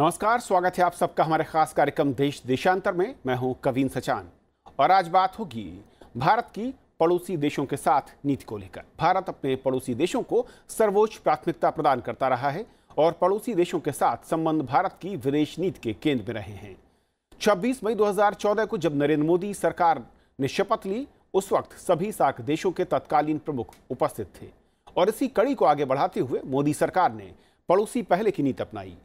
नमस्कार स्वागत है आप सबका हमारे खास कार्यक्रम देश देशांतर में मैं हूं कवीन सचान और आज बात होगी भारत की पड़ोसी देशों के साथ नीति को लेकर भारत अपने पड़ोसी देशों को सर्वोच्च प्राथमिकता प्रदान करता रहा है और पड़ोसी देशों के साथ संबंध भारत की विदेश नीति के केंद्र में रहे हैं 26 मई 2014 को जब नरेंद्र मोदी सरकार ने शपथ ली उस वक्त सभी सार्क देशों के तत्कालीन प्रमुख उपस्थित थे और इसी कड़ी को आगे बढ़ाते हुए मोदी सरकार ने पड़ोसी पहले की नीति अपनाई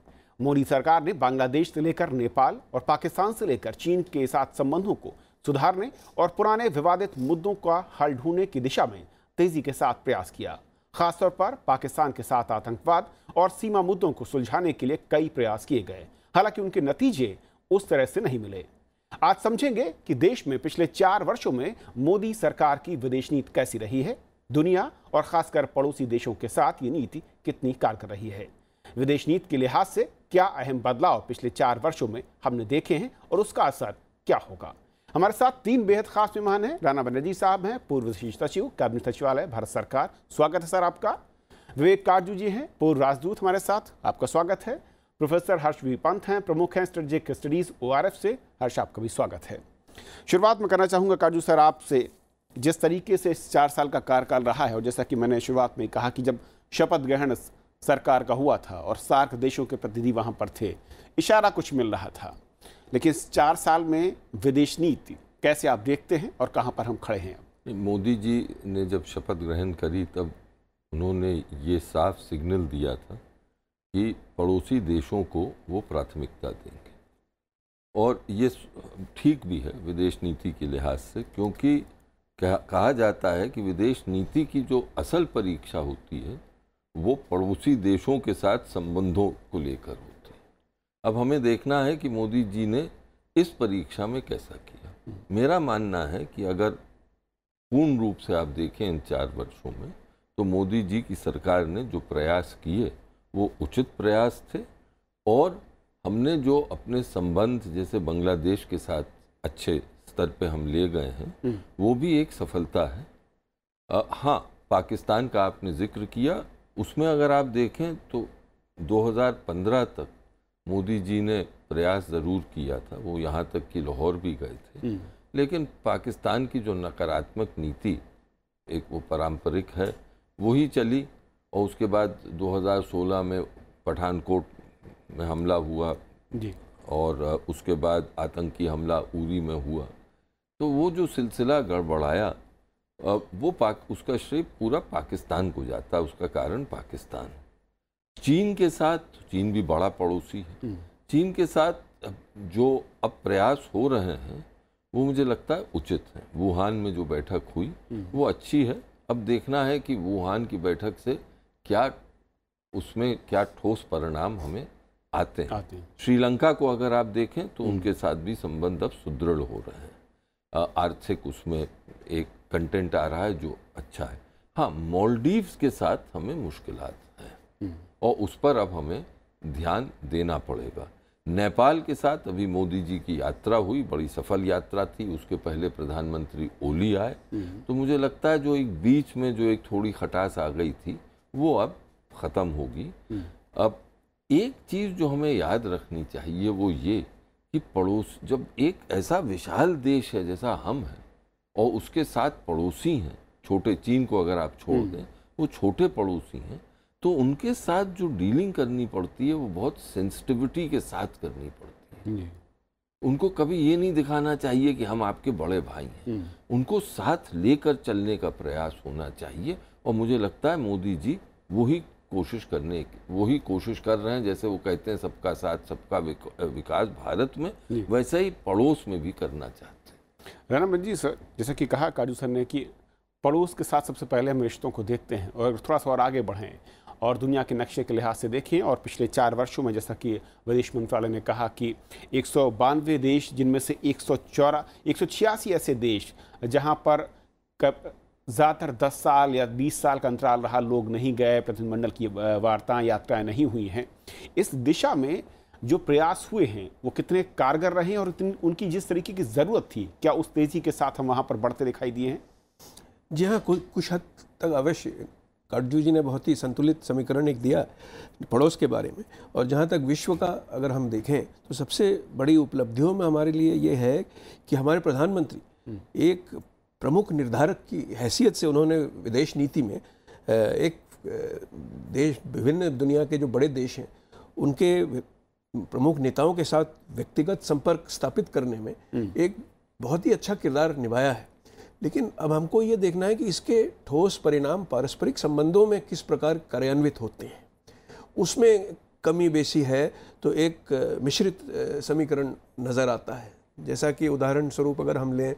मोदी सरकार ने बांग्लादेश से लेकर नेपाल और पाकिस्तान से लेकर चीन के साथ संबंधों को सुधारने और पुराने विवादित मुद्दों का हल ढूंढने की दिशा में तेजी के साथ प्रयास किया खासतौर पर पाकिस्तान के साथ आतंकवाद और सीमा मुद्दों को सुलझाने के लिए कई प्रयास किए गए हालांकि उनके नतीजे उस तरह से नहीं मिले आज समझेंगे कि देश में पिछले चार वर्षों में मोदी सरकार की विदेश नीति कैसी रही है दुनिया और खासकर पड़ोसी देशों के साथ ये नीति कितनी कारगर रही है विदेश नीति के लिहाज से क्या अहम बदलाव पिछले चार वर्षों में हमने देखे हैं और उसका असर क्या होगा हमारे साथ तीन बेहद खास मेहमान हैं राणा बनर्जी साहब हैं पूर्व विशेष सचिव कैबिनेट सचिवालय भारत सरकार स्वागत है सर आपका विवेक कारजू जी हैं पूर्व राजदूत हमारे साथ आपका स्वागत है प्रोफेसर हर्ष वी पंत हैं प्रमुख हैं स्ट्रेटेजिक स्टडीज ओ से हर्ष आपका भी स्वागत है शुरुआत में करना चाहूँगा काजू सर आपसे जिस तरीके से इस चार साल का कार्यकाल रहा है और जैसा कि मैंने शुरुआत में कहा कि जब शपथ ग्रहण सरकार का हुआ था और सार्क देशों के प्रतिनिधि वहाँ पर थे इशारा कुछ मिल रहा था लेकिन चार साल में विदेश नीति कैसे आप देखते हैं और कहाँ पर हम खड़े हैं मोदी जी ने जब शपथ ग्रहण करी तब उन्होंने ये साफ सिग्नल दिया था कि पड़ोसी देशों को वो प्राथमिकता देंगे और ये ठीक भी है विदेश नीति के लिहाज से क्योंकि कहा जाता है कि विदेश नीति की जो असल परीक्षा होती है वो पड़ोसी देशों के साथ संबंधों को लेकर होती अब हमें देखना है कि मोदी जी ने इस परीक्षा में कैसा किया मेरा मानना है कि अगर पूर्ण रूप से आप देखें इन चार वर्षों में तो मोदी जी की सरकार ने जो प्रयास किए वो उचित प्रयास थे और हमने जो अपने संबंध जैसे बांग्लादेश के साथ अच्छे स्तर पे हम ले गए हैं हम्म। वो भी एक सफलता है आ, हाँ पाकिस्तान का आपने जिक्र किया उसमें अगर आप देखें तो 2015 तक मोदी जी ने प्रयास ज़रूर किया था वो यहाँ तक कि लाहौर भी गए थे हम्म। लेकिन पाकिस्तान की जो नकारात्मक नीति एक वो पारंपरिक है वही चली और उसके बाद 2016 में पठानकोट में हमला हुआ जी और उसके बाद आतंकी हमला उरी में हुआ तो वो जो सिलसिला गड़बड़ाया वो पाक उसका श्रेय पूरा पाकिस्तान को जाता है उसका कारण पाकिस्तान चीन के साथ चीन भी बड़ा पड़ोसी है हम्म। चीन के साथ जो अब प्रयास हो रहे हैं वो मुझे लगता है उचित है वुहान में जो बैठक हुई हम्म। वो अच्छी है अब देखना है कि वुहान की बैठक से क्या उसमें क्या ठोस परिणाम हमें आते हैं श्रीलंका को अगर आप देखें तो हम्म। उनके साथ भी संबंध अब सुदृढ़ हो रहे हैं आर्थिक उसमें एक कंटेंट आ रहा है जो अच्छा है हाँ मॉलडीव्स के साथ हमें मुश्किल हैं हम्म। और उस पर अब हमें ध्यान देना पड़ेगा नेपाल के साथ अभी मोदी जी की यात्रा हुई बड़ी सफल यात्रा थी उसके पहले प्रधानमंत्री ओली आए हम्म। तो मुझे लगता है जो एक बीच में जो एक थोड़ी खटास आ गई थी वो अब ख़त्म होगी हम्म। अब एक चीज़ जो हमें याद रखनी चाहिए वो ये कि पड़ोस जब एक ऐसा विशाल देश है जैसा हम हैं और उसके साथ पड़ोसी हैं छोटे चीन को अगर आप छोड़ हम्म। दें वो छोटे पड़ोसी हैं तो उनके साथ जो डीलिंग करनी पड़ती है वो बहुत सेंसिटिविटी के साथ करनी पड़ती है उनको कभी ये नहीं दिखाना चाहिए कि हम आपके बड़े भाई हैं हम्म। उनको साथ लेकर चलने का प्रयास होना चाहिए और मुझे लगता है मोदी जी वही कोशिश करने की वही कोशिश कर रहे हैं जैसे वो कहते हैं सबका साथ सबका विकास भारत में वैसे ही पड़ोस में भी करना चाहते हैं राना मंजी सर जैसे कि कहा काजू सर ने कि पड़ोस के साथ सबसे पहले हम रिश्तों को देखते हैं और थोड़ा सा और आगे बढ़ें और दुनिया के नक्शे के लिहाज से देखें और पिछले चार वर्षों में जैसा कि विदेश मंत्रालय ने कहा कि एक देश जिनमें से एक सौ ऐसे देश जहां पर ज़्यादातर 10 साल या 20 साल का अंतराल रहा लोग नहीं गए प्रतिनिधिमंडल की वार्ताएं यात्राएं नहीं हुई हैं इस दिशा में जो प्रयास हुए हैं वो कितने कारगर रहे और उनकी जिस तरीके की ज़रूरत थी क्या उस तेज़ी के साथ हम वहाँ पर बढ़ते दिखाई दिए हैं जी हाँ कुछ हद तक अवश्य काटजू जी ने बहुत ही संतुलित समीकरण एक दिया पड़ोस के बारे में और जहाँ तक विश्व का अगर हम देखें तो सबसे बड़ी उपलब्धियों में हमारे लिए ये है कि हमारे प्रधानमंत्री हम्म। एक प्रमुख निर्धारक की हैसियत से उन्होंने विदेश नीति में एक देश विभिन्न दुनिया के जो बड़े देश हैं उनके प्रमुख नेताओं के साथ व्यक्तिगत संपर्क स्थापित करने में हम्म। एक बहुत ही अच्छा किरदार निभाया है लेकिन अब हमको ये देखना है कि इसके ठोस परिणाम पारस्परिक संबंधों में किस प्रकार कार्यान्वित होते हैं उसमें कमी बेसी है तो एक मिश्रित समीकरण नज़र आता है जैसा कि उदाहरण स्वरूप अगर हम लें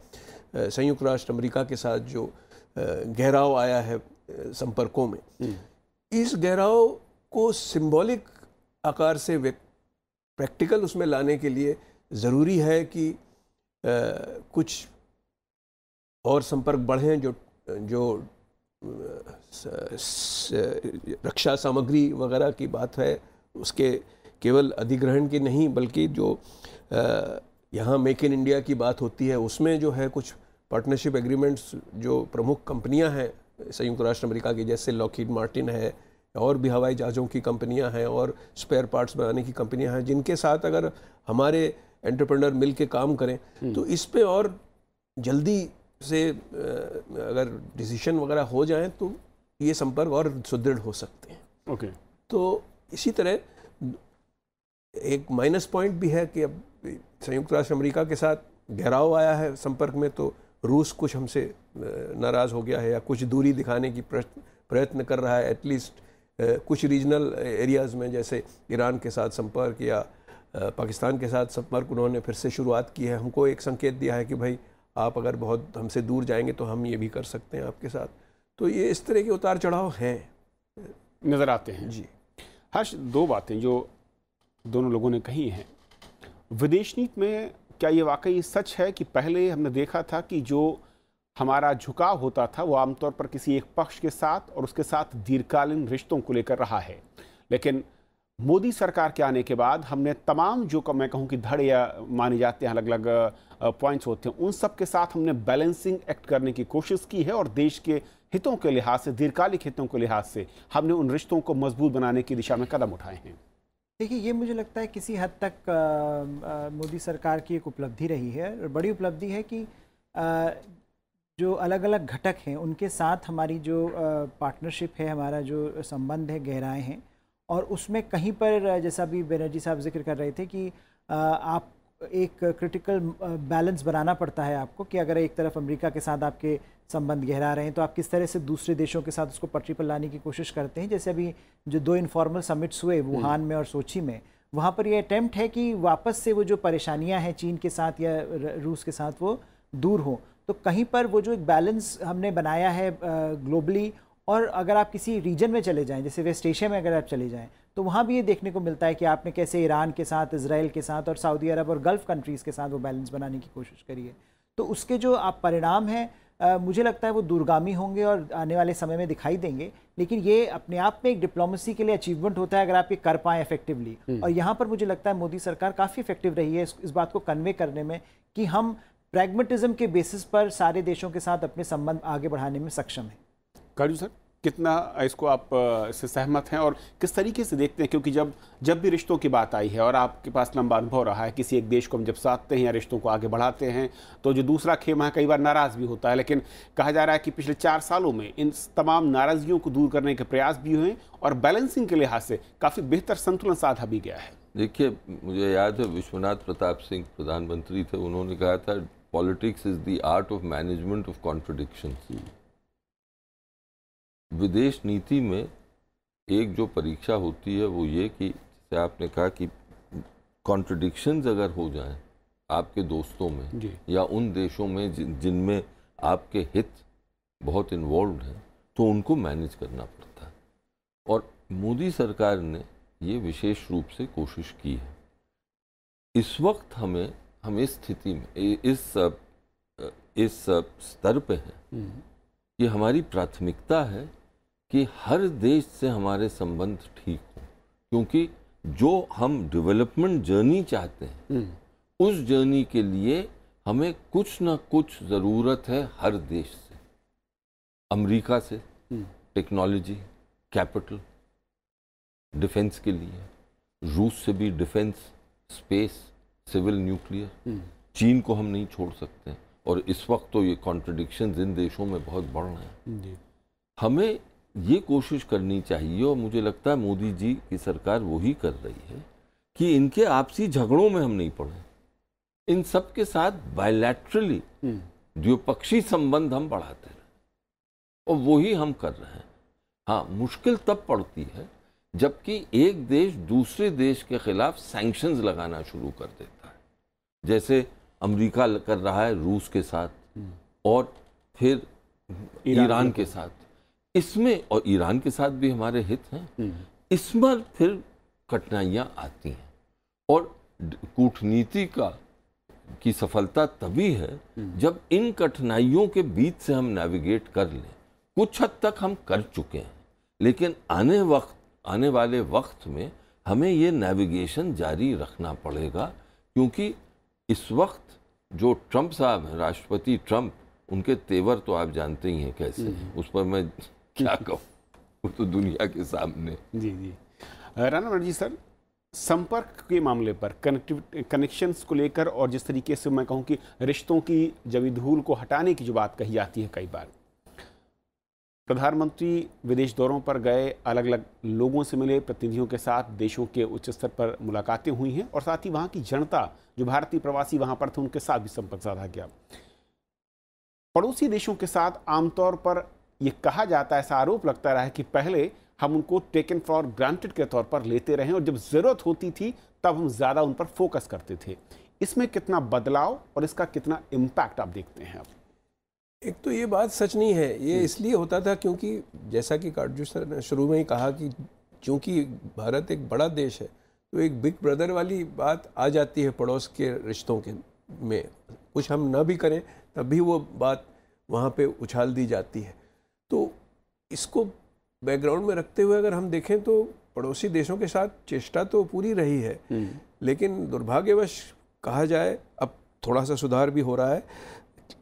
संयुक्त राष्ट्र अमेरिका के साथ जो गहराव आया है संपर्कों में हम्म। इस गहराव को सिंबॉलिक आकार से व्यक्त प्रैक्टिकल उसमें लाने के लिए ज़रूरी है कि आ, कुछ और संपर्क बढ़ें जो जो रक्षा सामग्री वगैरह की बात है उसके केवल अधिग्रहण की नहीं बल्कि जो यहाँ मेक इन इंडिया की बात होती है उसमें जो है कुछ पार्टनरशिप एग्रीमेंट्स जो प्रमुख कंपनियाँ हैं संयुक्त राष्ट्र अमेरिका की जैसे लॉकहीड मार्टिन है और भी हवाई जहाज़ों की कंपनियां हैं और स्पेयर पार्ट्स बनाने की कंपनियां हैं जिनके साथ अगर हमारे एंटरप्रेनर मिल के काम करें हम्म। तो इस पर और जल्दी से अगर डिसीशन वगैरह हो जाए तो ये संपर्क और सुदृढ़ हो सकते हैं ओके तो इसी तरह एक माइनस पॉइंट भी है कि अब संयुक्त राष्ट्र अमेरिका के साथ गहराव आया है संपर्क में तो रूस कुछ हमसे नाराज़ हो गया है या कुछ दूरी दिखाने की प्रयत्न कर रहा है एटलीस्ट कुछ रीजनल एरियाज़ में जैसे ईरान के साथ संपर्क या पाकिस्तान के साथ संपर्क उन्होंने फिर से शुरुआत की है हमको एक संकेत दिया है कि भाई आप अगर बहुत हमसे दूर जाएंगे तो हम ये भी कर सकते हैं आपके साथ तो ये इस तरह के उतार चढ़ाव हैं नज़र आते हैं जी हर्ष दो बातें जो दोनों लोगों ने कही हैं विदेश नीति में क्या ये वाकई सच है कि पहले हमने देखा था कि जो हमारा झुकाव होता था वो आमतौर पर किसी एक पक्ष के साथ और उसके साथ दीर्घकालीन रिश्तों को लेकर रहा है लेकिन मोदी सरकार के आने के बाद हमने तमाम जो मैं कहूँ कि धड़ या माने जाते हैं अलग अलग पॉइंट्स होते हैं उन सब के साथ हमने बैलेंसिंग एक्ट करने की कोशिश की है और देश के हितों के लिहाज से दीर्घकालिक हितों के लिहाज से हमने उन रिश्तों को मजबूत बनाने की दिशा में कदम उठाए हैं देखिए ये मुझे लगता है किसी हद तक मोदी सरकार की एक उपलब्धि रही है और बड़ी उपलब्धि है कि आ, जो अलग अलग घटक हैं उनके साथ हमारी जो पार्टनरशिप है हमारा जो संबंध है गहराए हैं और उसमें कहीं पर जैसा अभी बनर्जी साहब जिक्र कर रहे थे कि आप एक क्रिटिकल बैलेंस बनाना पड़ता है आपको कि अगर एक तरफ अमेरिका के साथ आपके संबंध गहरा रहे हैं तो आप किस तरह से दूसरे देशों के साथ उसको पटरी पर लाने की कोशिश करते हैं जैसे अभी जो दो इनफॉर्मल समिट्स हुए हम्म। वुहान में और सोची में वहाँ पर यह अटैम्प्ट है कि वापस से वो जो परेशानियाँ हैं चीन के साथ या रूस के साथ वो दूर हों तो कहीं पर वो जो एक बैलेंस हमने बनाया है ग्लोबली और अगर आप किसी रीजन में चले जाएं जैसे वेस्ट एशिया में अगर आप चले जाएं तो वहाँ भी ये देखने को मिलता है कि आपने कैसे ईरान के साथ इसराइल के साथ और सऊदी अरब और गल्फ़ कंट्रीज़ के साथ वो बैलेंस बनाने की कोशिश करी है तो उसके जो आप परिणाम हैं मुझे लगता है वो दूरगामी होंगे और आने वाले समय में दिखाई देंगे लेकिन ये अपने आप में एक डिप्लोमेसी के लिए अचीवमेंट होता है अगर आप ये कर पाएँ इफेक्टिवली हम्म। और यहाँ पर मुझे लगता है मोदी सरकार काफ़ी इफेक्टिव रही है इस, इस बात को कन्वे करने में कि हम प्रैग्मेटिज्म के बेसिस पर सारे देशों के साथ अपने संबंध आगे बढ़ाने में सक्षम है काजू सर कितना इसको आप इससे सहमत हैं और किस तरीके से देखते हैं क्योंकि जब जब भी रिश्तों की बात आई है और आपके पास लंबा अनुभव रहा है किसी एक देश को हम जब साधते हैं या रिश्तों को आगे बढ़ाते हैं तो जो दूसरा खेमा है कई बार नाराज़ भी होता है लेकिन कहा जा रहा है कि पिछले चार सालों में इन तमाम नाराज़गियों को दूर करने के प्रयास भी हुए और बैलेंसिंग के लिहाज से काफ़ी बेहतर संतुलन साधा भी गया है देखिए मुझे याद है विश्वनाथ प्रताप सिंह प्रधानमंत्री थे उन्होंने कहा था politics is the art of management of contradictions विदेश नीति में एक जो परीक्षा होती है वो ये कि जैसे आपने कहा कि कॉन्ट्रडिक्शंस अगर हो जाएं आपके दोस्तों में या उन देशों में जिन जिनमें आपके हित बहुत इन्वॉल्व हैं तो उनको मैनेज करना पड़ता है और मोदी सरकार ने ये विशेष रूप से कोशिश की है इस वक्त हमें हम इस स्थिति में इस इस स्तर पे हैं हम्म। कि हमारी प्राथमिकता है कि हर देश से हमारे संबंध ठीक हों क्योंकि जो हम डेवलपमेंट जर्नी चाहते हैं हम्म। उस जर्नी के लिए हमें कुछ ना कुछ ज़रूरत है हर देश से अमेरिका से टेक्नोलॉजी कैपिटल डिफेंस के लिए रूस से भी डिफेंस स्पेस सिविल न्यूक्लियर हम्म। चीन को हम नहीं छोड़ सकते हैं और इस वक्त तो ये कॉन्ट्रडिक्शन इन देशों में बहुत बढ़ रहे हैं हमें ये कोशिश करनी चाहिए और मुझे लगता है मोदी जी की सरकार वही कर रही है कि इनके आपसी झगड़ों में हम नहीं पड़े इन सब के साथ बायलैटरली हम्म। द्विपक्षीय संबंध हम बढ़ाते रहे और वही हम कर रहे हैं हाँ मुश्किल तब पड़ती है जबकि एक देश दूसरे देश के खिलाफ सैंक्शंस लगाना शुरू कर देता जैसे अमेरिका कर रहा है रूस के साथ और फिर ईरान के साथ इसमें और ईरान के साथ भी हमारे हित हैं हम्म। इसमें फिर कठिनाइयाँ आती हैं और कूटनीति का की सफलता तभी है हम्म। जब इन कठिनाइयों के बीच से हम नेविगेट कर लें कुछ हद तक हम कर चुके हैं लेकिन आने वक्त आने वाले वक्त में हमें ये नेविगेशन जारी रखना पड़ेगा क्योंकि इस वक्त जो ट्रंप साहब हैं राष्ट्रपति ट्रंप उनके तेवर तो आप जानते ही हैं कैसे उस पर मैं क्या कहूँ वो तो दुनिया के सामने जी जी राना बनर्जी सर संपर्क के मामले पर कनेक्टिविटी कनेक्शंस को लेकर और जिस तरीके से मैं कहूँ कि रिश्तों की जवी धूल को हटाने की जो बात कही जाती है कई बार प्रधानमंत्री विदेश दौरों पर गए अलग अलग लोगों से मिले प्रतिनिधियों के साथ देशों के उच्च स्तर पर मुलाकातें हुई हैं और साथ ही वहाँ की जनता जो भारतीय प्रवासी वहाँ पर थे उनके साथ भी संपर्क साधा गया पड़ोसी देशों के साथ आमतौर पर ये कहा जाता है ऐसा आरोप लगता रहा है कि पहले हम उनको टेकन फॉर ग्रांटेड के तौर पर लेते रहे और जब ज़रूरत होती थी तब हम ज़्यादा उन पर फोकस करते थे इसमें कितना बदलाव और इसका कितना इम्पैक्ट आप देखते हैं आप एक तो ये बात सच नहीं है ये हम्म। इसलिए होता था क्योंकि जैसा कि काटजू सर ने शुरू में ही कहा कि चूँकि भारत एक बड़ा देश है तो एक बिग ब्रदर वाली बात आ जाती है पड़ोस के रिश्तों के में कुछ हम ना भी करें तब भी वो बात वहाँ पे उछाल दी जाती है तो इसको बैकग्राउंड में रखते हुए अगर हम देखें तो पड़ोसी देशों के साथ चेष्टा तो पूरी रही है हम्म। लेकिन दुर्भाग्यवश कहा जाए अब थोड़ा सा सुधार भी हो रहा है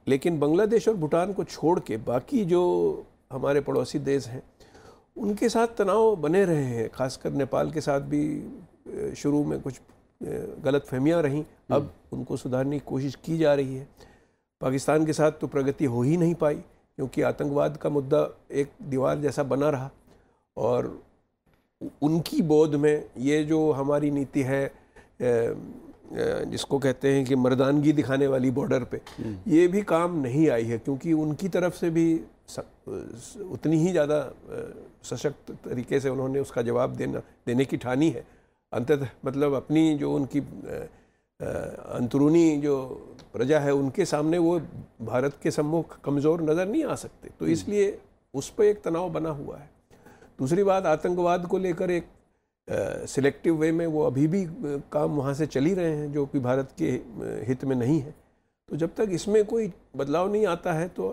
लेकिन बांग्लादेश और भूटान को छोड़ के बाकी जो हमारे पड़ोसी देश हैं उनके साथ तनाव बने रहे हैं खासकर नेपाल के साथ भी शुरू में कुछ गलत फहमियाँ रहीं हम्म। अब उनको सुधारने की कोशिश की जा रही है पाकिस्तान के साथ तो प्रगति हो ही नहीं पाई क्योंकि आतंकवाद का मुद्दा एक दीवार जैसा बना रहा और उनकी बोध में ये जो हमारी नीति है जिसको कहते हैं कि मर्दानगी दिखाने वाली बॉर्डर पे ये भी काम नहीं आई है क्योंकि उनकी तरफ से भी उतनी ही ज़्यादा सशक्त तरीके से उन्होंने उसका जवाब देना देने की ठानी है अंततः मतलब अपनी जो उनकी अंदरूनी जो प्रजा है उनके सामने वो भारत के सम्मुख कमज़ोर नज़र नहीं आ सकते तो हम्म। इसलिए उस पर एक तनाव बना हुआ है दूसरी बात आतंकवाद को लेकर एक सिलेक्टिव वे में वो अभी भी काम वहाँ से चली रहे हैं जो कि भारत के हित में नहीं है तो जब तक इसमें कोई बदलाव नहीं आता है तो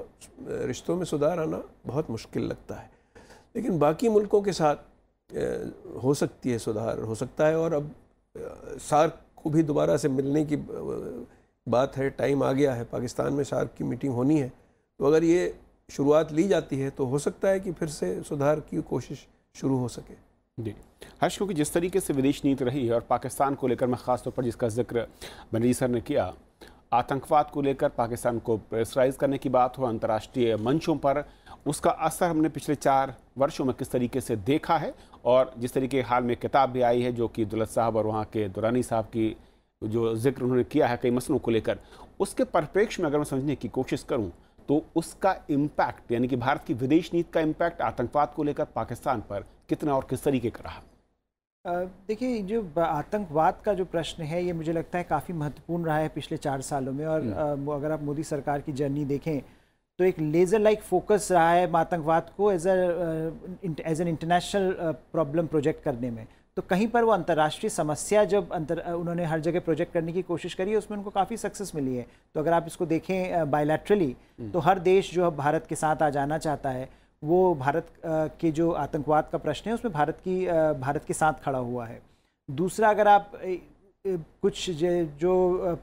रिश्तों में सुधार आना बहुत मुश्किल लगता है लेकिन बाकी मुल्कों के साथ हो सकती है सुधार हो सकता है और अब सार्क को भी दोबारा से मिलने की बात है टाइम आ गया है पाकिस्तान में सार्क की मीटिंग होनी है तो अगर ये शुरुआत ली जाती है तो हो सकता है कि फिर से सुधार की कोशिश शुरू हो सके जी हर्ष क्योंकि जिस तरीके से विदेश नीति रही है और पाकिस्तान को लेकर मैं ख़ासतौर पर जिसका जिक्र बनरी सर ने किया आतंकवाद को लेकर पाकिस्तान को प्रेसराइज करने की बात हो अंतर्राष्ट्रीय मंचों पर उसका असर हमने पिछले चार वर्षों में किस तरीके से देखा है और जिस तरीके हाल में किताब भी आई है जो कि दुलत साहब और वहाँ के दुरानी साहब की जो जिक्र उन्होंने किया है कई मसलों को लेकर उसके परिप्रेक्ष्य में अगर मैं समझने की कोशिश करूँ तो उसका इम्पैक्ट यानी कि भारत की विदेश नीति का इम्पैक्ट आतंकवाद को लेकर पाकिस्तान पर कितना और किस तरीके का रहा देखिए जो आतंकवाद का जो प्रश्न है ये मुझे लगता है काफ़ी महत्वपूर्ण रहा है पिछले चार सालों में और हम्म। अगर आप मोदी सरकार की जर्नी देखें तो एक लेज़र लाइक फोकस रहा है आतंकवाद को as as an international problem project करने में तो कहीं पर वो अंतर्राष्ट्रीय समस्या जब अंतर उन्होंने हर जगह प्रोजेक्ट करने की कोशिश करी है उसमें उनको काफ़ी सक्सेस मिली है तो अगर आप इसको देखें बायोलैट्रली हम्म। तो हर देश जो है भारत के साथ आ जाना चाहता है वो भारत के जो आतंकवाद का प्रश्न है उसमें भारत की भारत के साथ खड़ा हुआ है दूसरा अगर आप कुछ जो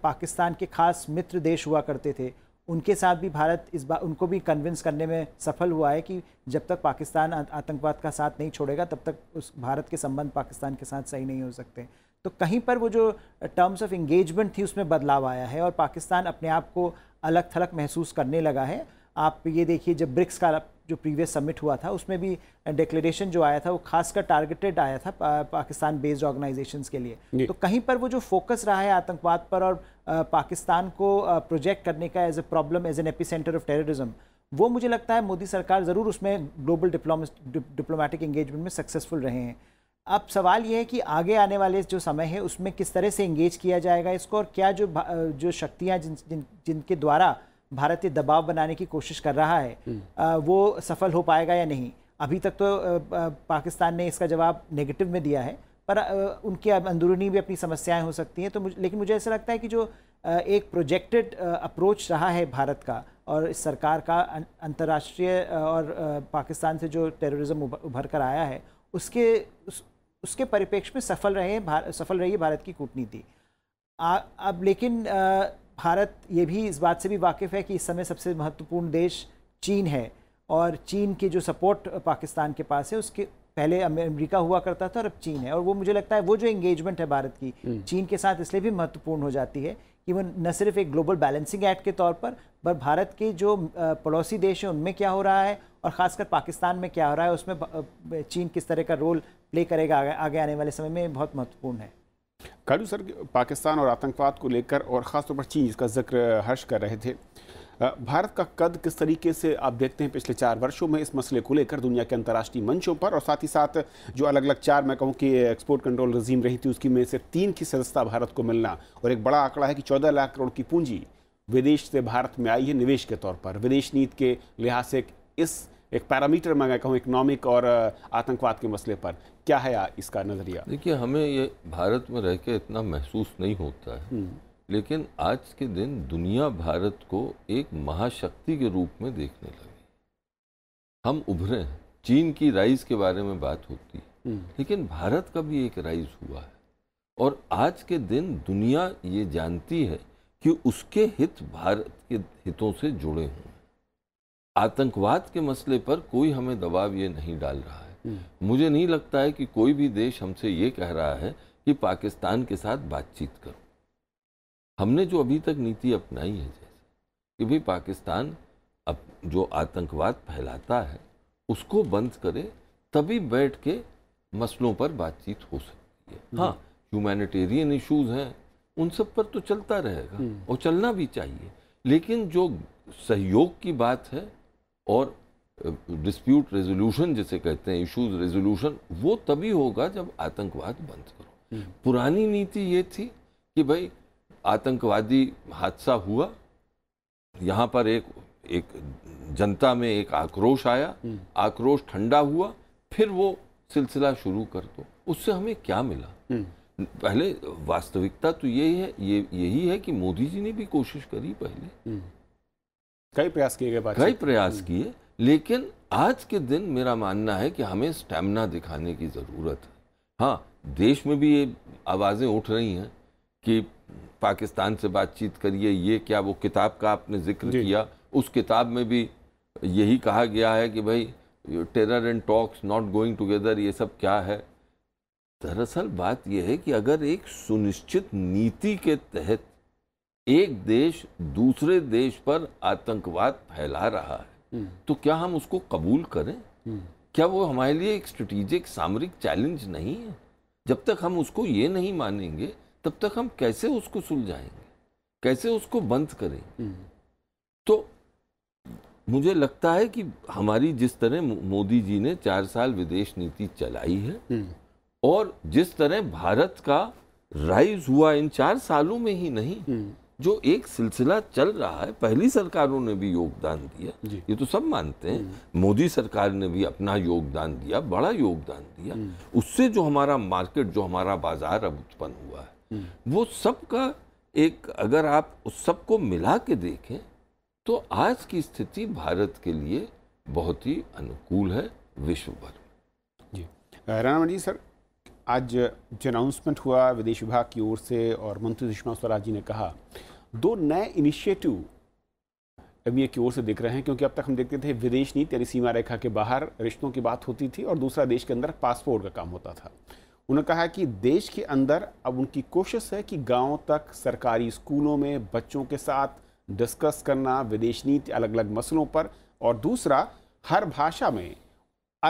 पाकिस्तान के खास मित्र देश हुआ करते थे उनके साथ भी भारत इस बार उनको भी कन्विंस करने में सफल हुआ है कि जब तक पाकिस्तान आतंकवाद का साथ नहीं छोड़ेगा तब तक उस भारत के संबंध पाकिस्तान के साथ सही नहीं हो सकते तो कहीं पर वो जो टर्म्स ऑफ इंगेजमेंट थी उसमें बदलाव आया है और पाकिस्तान अपने आप को अलग थलग महसूस करने लगा है आप ये देखिए जब ब्रिक्स का जो प्रीवियस समिट हुआ था उसमें भी डिक्लेरेशन जो आया था वो खासकर टारगेटेड आया था पाकिस्तान बेस्ड ऑर्गेनाइजेशन के लिए तो कहीं पर वो जो फोकस रहा है आतंकवाद पर और पाकिस्तान को प्रोजेक्ट करने का as a problem as an epicentre of terrorism वो मुझे लगता है मोदी सरकार ज़रूर उसमें ग्लोबल डिप्लोमेटिक इंगेजमेंट में सक्सेसफुल रहे हैं अब सवाल यह है कि आगे आने वाले जो समय है उसमें किस तरह से इंगेज किया जाएगा इसको और क्या जो जो शक्तियाँ जिन जिन जिनके द्वारा भारत ये दबाव बनाने की कोशिश कर रहा है आ, हम्म। वो सफल हो पाएगा या नहीं अभी तक तो आ, पाकिस्तान ने इसका जवाब नेगेटिव में दिया है पर आ, उनके अंदरूनी भी अपनी समस्याएं हो सकती हैं तो मुझे लेकिन मुझे ऐसा लगता है कि जो एक प्रोजेक्टेड अप्रोच रहा है भारत का और इस सरकार का अं, अंतर्राष्ट्रीय और पाकिस्तान से जो टेररिज्म उभर कर आया है उसके उस, उसके परिप्रेक्ष्य में सफल रहे सफल रही है भारत की कूटनीति अब लेकिन भारत ये भी इस बात से भी वाकिफ़ है कि इस समय सबसे महत्वपूर्ण देश चीन है और चीन की जो सपोर्ट पाकिस्तान के पास है उसके पहले अमेरिका हुआ करता था और अब चीन है और वो मुझे लगता है वो जो एंगेजमेंट है भारत की हम्म। चीन के साथ इसलिए भी महत्वपूर्ण हो जाती है कि वो न सिर्फ एक ग्लोबल बैलेंसिंग एक्ट के तौर पर पर भारत के जो पड़ोसी देश हैं उनमें क्या हो रहा है और ख़ासकर पाकिस्तान में क्या हो रहा है उसमें चीन किस तरह का रोल प्ले करेगा आगे आने वाले समय में बहुत महत्वपूर्ण है कालू सर पाकिस्तान और आतंकवाद को लेकर और ख़ासतौर पर चीन जिसका जिक्र हर्ष कर रहे थे भारत का कद किस तरीके से आप देखते हैं पिछले चार वर्षों में इस मसले को लेकर दुनिया के अंतर्राष्ट्रीय मंचों पर और साथ ही साथ जो अलग अलग चार मैं कहूँ कि एक्सपोर्ट कंट्रोल रजीम रही थी उसकी में से तीन की सदस्यता भारत को मिलना और एक बड़ा आंकड़ा है कि चौदह लाख करोड़ की पूंजी विदेश से भारत में आई है निवेश के तौर पर विदेश नीति के लिहाज से इस एक पैरामीटर मैं कहूँ इकोनॉमिक और आतंकवाद के मसले पर क्या है इसका नज़रिया देखिए हमें ये भारत में रह के इतना महसूस नहीं होता है हम्म। लेकिन आज के दिन दुनिया भारत को एक महाशक्ति के रूप में देखने लगी हम उभरे हैं चीन की राइज के बारे में बात होती है हम्म। लेकिन भारत का भी एक राइज हुआ है और आज के दिन दुनिया ये जानती है कि उसके हित भारत के हितों से जुड़े हों आतंकवाद के मसले पर कोई हमें दबाव ये नहीं डाल रहा है हम्म। मुझे नहीं लगता है कि कोई भी देश हमसे ये कह रहा है कि पाकिस्तान के साथ बातचीत करो हमने जो अभी तक नीति अपनाई है जैसे कि भाई पाकिस्तान अब जो आतंकवाद फैलाता है उसको बंद करे तभी बैठ के मसलों पर बातचीत हो सकती है हाँ ह्यूमैनिटेरियन इश्यूज़ हैं उन सब पर तो चलता रहेगा हम्म। और चलना भी चाहिए लेकिन जो सहयोग की बात है और डिस्प्यूट रेजोल्यूशन जिसे कहते हैं इश्यूज रेजोल्यूशन वो तभी होगा जब आतंकवाद बंद करो हम्म। पुरानी नीति ये थी कि भाई आतंकवादी हादसा हुआ यहाँ पर एक एक जनता में एक आक्रोश आया हम्म। आक्रोश ठंडा हुआ फिर वो सिलसिला शुरू कर दो उससे हमें क्या मिला हम्म। पहले वास्तविकता तो यही है ये यही है कि मोदी जी ने भी कोशिश करी पहले कई प्रयास किए गए कई प्रयास हम्म। किए लेकिन आज के दिन मेरा मानना है कि हमें स्टेमिना दिखाने की ज़रूरत है हाँ देश में भी ये आवाज़ें उठ रही हैं कि पाकिस्तान से बातचीत करिए ये क्या वो किताब का आपने जिक्र किया उस किताब में भी यही कहा गया है कि भाई terror and talks not going together ये सब क्या है दरअसल बात यह है कि अगर एक सुनिश्चित नीति के तहत एक देश दूसरे देश पर आतंकवाद फैला रहा है हम्म। तो क्या हम उसको कबूल करें हम्म। क्या वो हमारे लिए एक स्ट्रेटेजिक सामरिक चैलेंज नहीं है जब तक हम उसको ये नहीं मानेंगे तब तक हम कैसे उसको सुलझाएंगे कैसे उसको बंद करें हम्म। तो मुझे लगता है कि हमारी जिस तरह मोदी जी ने चार साल विदेश नीति चलाई है और जिस तरह भारत का राइज हुआ इन चार सालों में ही नहीं जो एक सिलसिला चल रहा है पहली सरकारों ने भी योगदान दिया ये तो सब मानते हैं हम्म। मोदी सरकार ने भी अपना योगदान दिया बड़ा योगदान दिया हम्म। उससे जो हमारा मार्केट जो हमारा बाजार अब उत्पन्न हुआ है हम्म। वो सबका एक अगर आप उस सबको मिला के देखें तो आज की स्थिति भारत के लिए बहुत ही अनुकूल है विश्व भर में जी राणा जी सर आज जो अनाउंसमेंट हुआ विदेश विभाग की ओर से और मंत्री सुषमा स्वराज जी ने कहा दो नए इनिशिएटिव एम e की ओर से देख रहे हैं क्योंकि अब तक हम देखते थे विदेश नीति यानी सीमा रेखा के बाहर रिश्तों की बात होती थी और दूसरा देश के अंदर पासपोर्ट का काम होता था उन्होंने कहा कि देश के अंदर अब उनकी कोशिश है कि गाँव तक सरकारी स्कूलों में बच्चों के साथ डिस्कस करना विदेश नीति अलग अलग मसलों पर और दूसरा हर भाषा में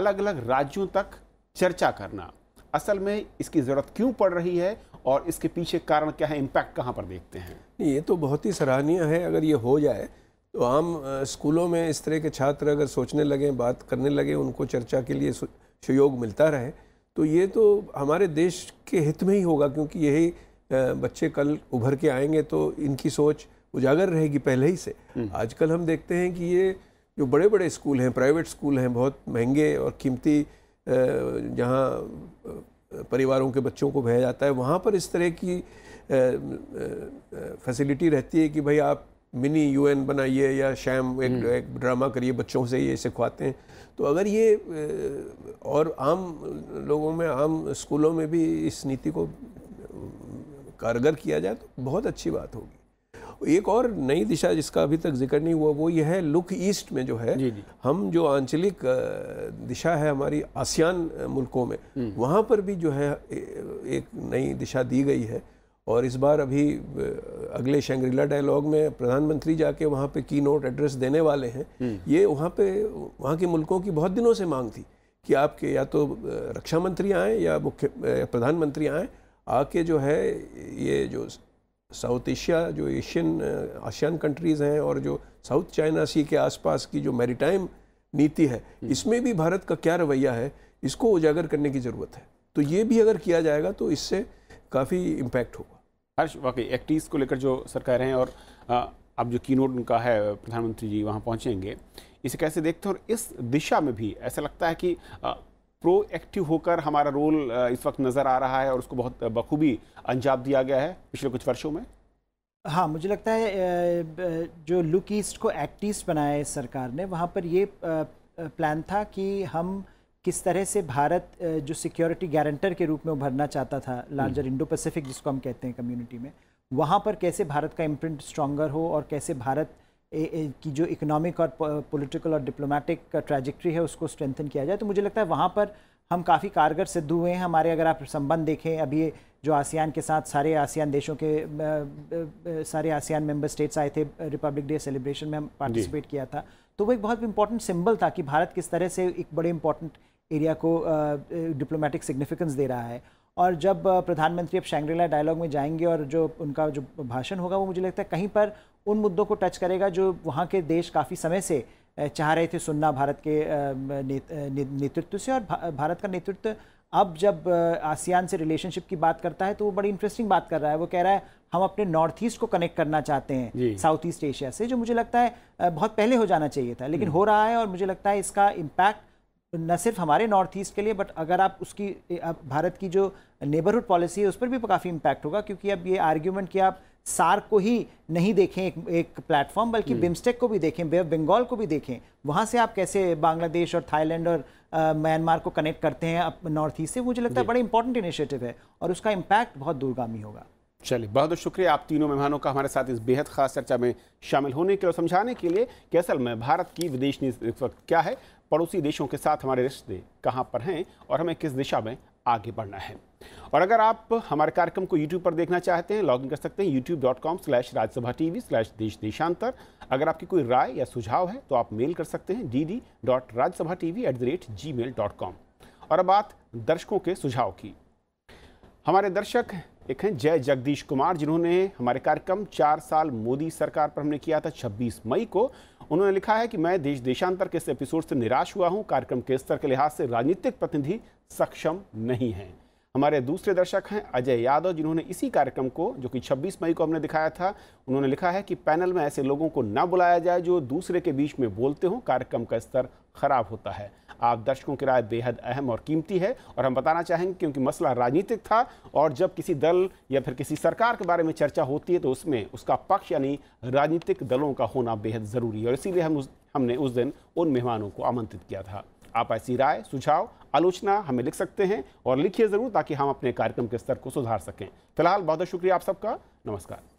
अलग अलग राज्यों तक चर्चा करना असल में इसकी ज़रूरत क्यों पड़ रही है और इसके पीछे कारण क्या है इम्पैक्ट कहाँ पर देखते हैं नहीं ये तो बहुत ही सराहनीय है अगर ये हो जाए तो आम स्कूलों में इस तरह के छात्र अगर सोचने लगें बात करने लगे उनको चर्चा के लिए सहयोग मिलता रहे तो ये तो हमारे देश के हित में ही होगा क्योंकि यही बच्चे कल उभर के आएंगे तो इनकी सोच उजागर रहेगी पहले ही से हम्म। आजकल हम देखते हैं कि ये जो बड़े बड़े स्कूल हैं प्राइवेट स्कूल हैं बहुत महंगे और कीमती जहाँ परिवारों के बच्चों को भेजा जाता है वहाँ पर इस तरह की फैसिलिटी रहती है कि भाई आप मिनी यूएन बनाइए या शैम एक, हम्म। एक ड्रामा करिए बच्चों से ये सिखवाते हैं तो अगर ये और आम लोगों में आम स्कूलों में भी इस नीति को कारगर किया जाए तो बहुत अच्छी बात होगी एक और नई दिशा जिसका अभी तक जिक्र नहीं हुआ वो ये है लुक ईस्ट में जो है जी जी। हम जो आंचलिक दिशा है हमारी आसियान मुल्कों में हम्म। वहाँ पर भी जो है एक नई दिशा दी गई है और इस बार अभी अगले शंग्रीला डायलॉग में प्रधानमंत्री जाके वहाँ पे की नोट एड्रेस देने वाले हैं हम्म। ये वहाँ पे वहाँ के मुल्कों की बहुत दिनों से मांग थी कि आपके या तो रक्षा मंत्री आएँ या मुख्य प्रधानमंत्री आएँ आके जो है ये जो साउथ एशिया जो एशियन आशियान कंट्रीज़ हैं और जो साउथ चाइना सी के आसपास की जो मेरीटाइम नीति है हम्म। इसमें भी भारत का क्या रवैया है इसको उजागर करने की ज़रूरत है तो ये भी अगर किया जाएगा तो इससे काफ़ी इम्पैक्ट होगा हर्ष वाकई एक्टीज़ को लेकर जो सर कह रहे हैं और अब जो कीनोट उनका है प्रधानमंत्री जी वहाँ पहुँचेंगे इसे कैसे देखते हैं और इस दिशा में भी ऐसा लगता है कि प्रोएक्टिव होकर हमारा रोल इस वक्त नज़र आ रहा है और उसको बहुत बखूबी अंजाम दिया गया है पिछले कुछ वर्षों में हाँ मुझे लगता है जो लुक ईस्ट को एक्ट ईस्ट बनाया है सरकार ने वहाँ पर ये प्लान था कि हम किस तरह से भारत जो सिक्योरिटी गारंटर के रूप में उभरना चाहता था लार्जर इंडो पैसिफिक जिसको हम कहते हैं कम्युनिटी में वहाँ पर कैसे भारत का इम्प्रिंट स्ट्रॉगर हो और कैसे भारत की जो इकोनॉमिक और पॉलिटिकल और डिप्लोमेटिक ट्रैजेक्ट्री है उसको स्ट्रेंथन किया जाए तो मुझे लगता है वहाँ पर हम काफ़ी कारगर सिद्ध हुए हैं हमारे अगर आप संबंध देखें अभी जो आसियान के साथ सारे आसियान देशों के सारे आसियान मेंबर स्टेट्स आए थे रिपब्लिक डे सेलिब्रेशन में हम पार्टिसिपेट किया था तो वो एक बहुत इंपॉर्टेंट सिंबल था कि भारत किस तरह से एक बड़े इंपॉर्टेंट एरिया को डिप्लोमेटिक सिग्निफिकेंस दे रहा है और जब प्रधानमंत्री अब शेंगरीला डायलॉग में जाएंगे और जो उनका जो भाषण होगा वो मुझे लगता है कहीं पर उन मुद्दों को टच करेगा जो वहाँ के देश काफ़ी समय से चाह रहे थे सुनना भारत के नेतृत्व से और भारत का नेतृत्व अब जब आसियान से रिलेशनशिप की बात करता है तो वो बड़ी इंटरेस्टिंग बात कर रहा है वो कह रहा है हम अपने नॉर्थ ईस्ट को कनेक्ट करना चाहते हैं साउथ ईस्ट एशिया से जो मुझे लगता है बहुत पहले हो जाना चाहिए था लेकिन हम्म। हो रहा है और मुझे लगता है इसका इम्पैक्ट न सिर्फ हमारे नॉर्थ ईस्ट के लिए बट अगर आप उसकी भारत की जो नेबरहुड पॉलिसी है उस पर भी काफ़ी इम्पैक्ट होगा क्योंकि अब ये आर्ग्यूमेंट कि आप सार्क को ही नहीं देखें एक, एक प्लेटफॉर्म बल्कि बिम्स्टेक हम्म। को भी देखें बे बंगाल को भी देखें वहाँ से आप कैसे बांग्लादेश और थाईलैंड और म्यांमार को कनेक्ट करते हैं नॉर्थ ईस्ट से मुझे लगता है बड़ा इंपॉर्टेंट इनिशिएटिव है और उसका इम्पैक्ट बहुत दूरगामी होगा चलिए बहुत बहुत शुक्रिया आप तीनों मेहमानों का हमारे साथ इस बेहद खास चर्चा में शामिल होने के लिए और समझाने के लिए कि असल में भारत की विदेश नीति इस वक्त क्या है पड़ोसी देशों के साथ हमारे रिश्ते कहाँ पर हैं और हमें किस दिशा में आगे बढ़ना है और अगर आप हमारे कार्यक्रम को यूट्यूब पर देखना चाहते हैं लॉग इन कर सकते हैं YouTube dot com slash Rajya Sabha TV slash Desh Deshantar अगर आपकी कोई राय या सुझाव है तो आप मेल कर सकते हैं D D dot Rajya Sabha at the rate Gmail dot com और अब बात दर्शकों के सुझाव की हमारे दर्शक एक हैं जय जगदीश कुमार जिन्होंने हमारे कार्यक्रम चार साल मोदी सरकार पर हमने किया था 26 मई को उन्होंने लिखा है कि मैं देश देशांतर के इस एपिसोड से निराश हुआ हूं कार्यक्रम के स्तर के लिहाज से राजनीतिक प्रतिनिधि सक्षम नहीं हैं हमारे दूसरे दर्शक हैं अजय यादव जिन्होंने इसी कार्यक्रम को जो कि 26 मई को हमने दिखाया था उन्होंने लिखा है कि पैनल में ऐसे लोगों को ना बुलाया जाए जो दूसरे के बीच में बोलते हों कार्यक्रम का स्तर खराब होता है आप दर्शकों की राय बेहद अहम और कीमती है और हम बताना चाहेंगे क्योंकि मसला राजनीतिक था और जब किसी दल या फिर किसी सरकार के बारे में चर्चा होती है तो उसमें उसका पक्ष यानी राजनीतिक दलों का होना बेहद ज़रूरी है और इसीलिए हम उस हमने उस दिन उन मेहमानों को आमंत्रित किया था आप ऐसी राय सुझाव आलोचना हमें लिख सकते हैं और लिखिए ज़रूर ताकि हम अपने कार्यक्रम के स्तर को सुधार सकें फिलहाल बहुत बहुत शुक्रिया आप सबका नमस्कार